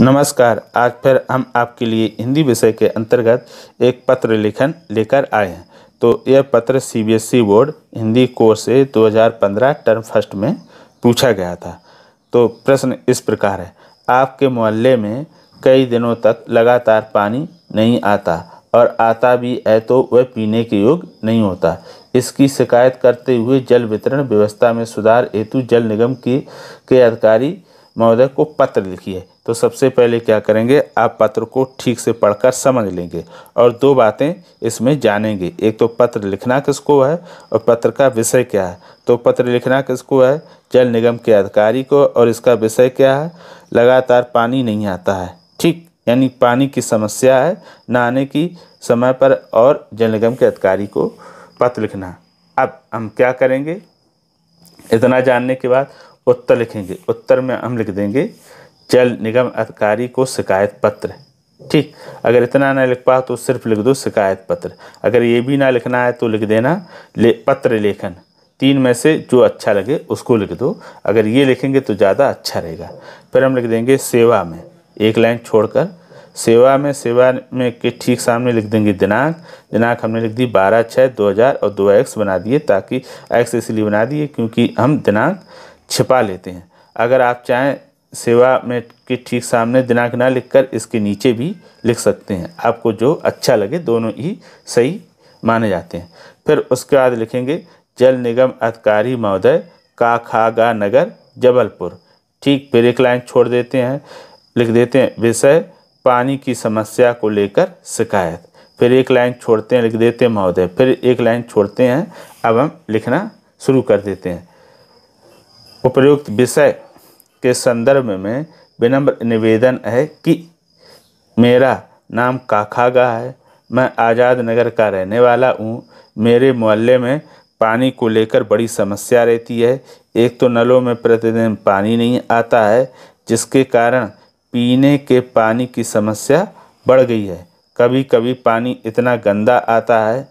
नमस्कार आज फिर हम आपके लिए हिंदी विषय के अंतर्गत एक पत्र लेखन लेकर आए हैं तो यह पत्र CBSE board e Hindi course से 2015 टर्म फर्स्ट में पूछा गया था तो प्रश्न इस प्रकार है आपके मोहल्ले में कई दिनों तक लगातार पानी नहीं आता और आता भी है तो वह पीने के योग नहीं होता इसकी शिकायत करते हुए जल वितरण व्यवस्था में सुधार हेतु जल निगम की के अधिकारी महोदय को पत्र लिखिए तो सबसे पहले क्या करेंगे आप पत्र को ठीक से पढ़कर समझ लेंगे और दो बातें इसमें जानेंगे एक तो पत्र लिखना किसको है और पत्र का विषय क्या है तो पत्र लिखना किसको है जल निगम के अधिकारी को और इसका विषय क्या है लगातार पानी नहीं आता है ठीक यानी पानी की समस्या है ना आने की समय पर और जल निगम के अधिकारी को पत्र लिखना अब हम क्या करेंगे इतना जानने के बाद उत्तर लिखेंगे उत्तर में हम लिख देंगे जल निगम अधिकारी को शिकायत पत्र ठीक अगर इतना ना लिख पाओ तो सिर्फ लिख दो शिकायत पत्र अगर ये भी ना लिखना है तो लिख देना ले, पत्र लेखन तीन में से जो अच्छा लगे उसको लिख दो अगर ये लिखेंगे तो ज़्यादा अच्छा रहेगा फिर हम लिख देंगे सेवा में एक लाइन छोड़कर सेवा में सेवा में के ठीक सामने लिख देंगे दिनांक दिनांक हमने लिख दी बारह छः दो हज़ार और दो एक्स बना दिए ताकि एक्स इसलिए बना दिए क्योंकि हम दिनांक छिपा लेते हैं अगर आप चाहें सेवा में के ठीक सामने दिनांक ना लिखकर इसके नीचे भी लिख सकते हैं आपको जो अच्छा लगे दोनों ही सही माने जाते हैं फिर उसके बाद लिखेंगे जल निगम अधिकारी महोदय काखागा नगर जबलपुर ठीक फिर एक लाइन छोड़ देते हैं लिख देते हैं विषय पानी की समस्या को लेकर शिकायत फिर एक लाइन छोड़ते हैं लिख देते हैं महोदय फिर एक लाइन छोड़ते हैं अब हम लिखना शुरू कर देते हैं उपयुक्त विषय के संदर्भ में विनम्र निवेदन है कि मेरा नाम काखागा है मैं आज़ाद नगर का रहने वाला हूँ मेरे मोहल्ले में पानी को लेकर बड़ी समस्या रहती है एक तो नलों में प्रतिदिन पानी नहीं आता है जिसके कारण पीने के पानी की समस्या बढ़ गई है कभी कभी पानी इतना गंदा आता है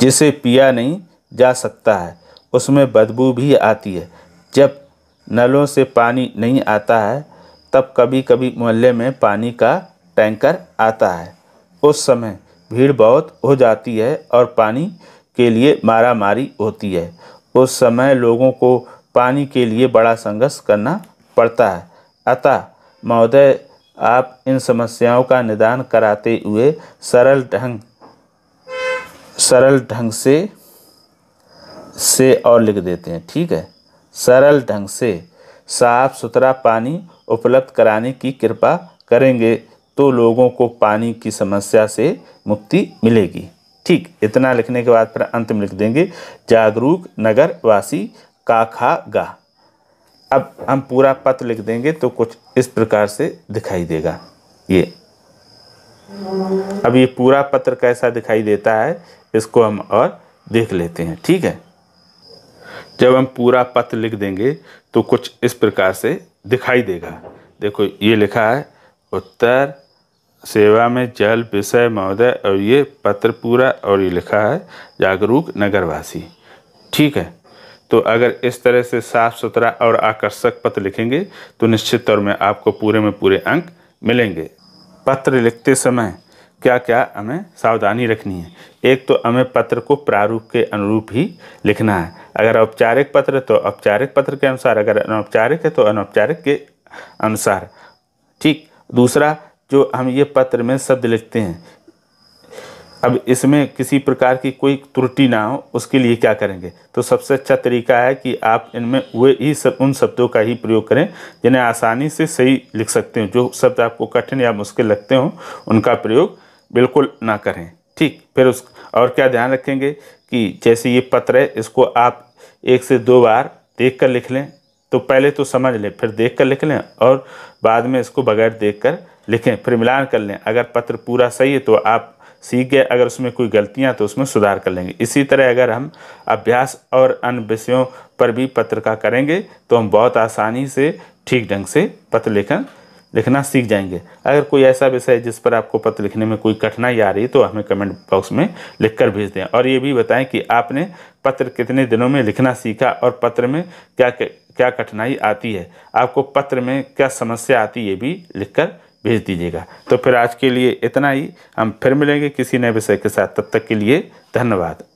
जिसे पिया नहीं जा सकता है उसमें बदबू भी आती है जब नलों से पानी नहीं आता है तब कभी कभी मोहल्ले में पानी का टैंकर आता है उस समय भीड़ बहुत हो जाती है और पानी के लिए मारा मारी होती है उस समय लोगों को पानी के लिए बड़ा संघर्ष करना पड़ता है अतः महोदय आप इन समस्याओं का निदान कराते हुए सरल ढंग सरल ढंग से से और लिख देते हैं ठीक है सरल ढंग से साफ सुथरा पानी उपलब्ध कराने की कृपा करेंगे तो लोगों को पानी की समस्या से मुक्ति मिलेगी ठीक इतना लिखने के बाद फिर अंत में लिख देंगे जागरूक नगर वासी काखा गा अब हम पूरा पत्र लिख देंगे तो कुछ इस प्रकार से दिखाई देगा ये अब ये पूरा पत्र कैसा दिखाई देता है इसको हम और देख लेते हैं ठीक है जब हम पूरा पत्र लिख देंगे तो कुछ इस प्रकार से दिखाई देगा देखो ये लिखा है उत्तर सेवा में जल विषय महोदय और ये पत्र पूरा और ये लिखा है जागरूक नगरवासी ठीक है तो अगर इस तरह से साफ सुथरा और आकर्षक पत्र लिखेंगे तो निश्चित तौर में आपको पूरे में पूरे अंक मिलेंगे पत्र लिखते समय क्या क्या हमें सावधानी रखनी है एक तो हमें पत्र को प्रारूप के अनुरूप ही लिखना है अगर औपचारिक पत्र तो औपचारिक पत्र के अनुसार अगर अनौपचारिक है तो अनौपचारिक के अनुसार ठीक दूसरा जो हम ये पत्र में शब्द लिखते हैं अब इसमें किसी प्रकार की कोई त्रुटि ना हो उसके लिए क्या करेंगे तो सबसे अच्छा तरीका है कि आप इनमें वे ही सब उन शब्दों का ही प्रयोग करें जिन्हें आसानी से सही लिख सकते हो जो शब्द आपको कठिन या मुश्किल लगते हों उनका प्रयोग बिल्कुल ना करें ठीक फिर उस और क्या ध्यान रखेंगे कि जैसे ये पत्र है इसको आप एक से दो बार देख कर लिख लें तो पहले तो समझ लें फिर देख कर लिख लें और बाद में इसको बगैर देख कर लिखें फिर मिलान कर लें अगर पत्र पूरा सही है तो आप सीख गए अगर उसमें कोई गलतियां तो उसमें सुधार कर लेंगे इसी तरह अगर हम अभ्यास और अन्य विषयों पर भी पत्र का करेंगे तो हम बहुत आसानी से ठीक ढंग से पत्र लेखन लिखना सीख जाएंगे अगर कोई ऐसा विषय है जिस पर आपको पत्र लिखने में कोई कठिनाई आ रही है तो हमें कमेंट बॉक्स में लिख कर भेज दें और ये भी बताएं कि आपने पत्र कितने दिनों में लिखना सीखा और पत्र में क्या क्या कठिनाई आती है आपको पत्र में क्या समस्या आती है ये भी लिख कर भेज दीजिएगा तो फिर आज के लिए इतना ही हम फिर मिलेंगे किसी नए विषय के साथ तब तक के लिए धन्यवाद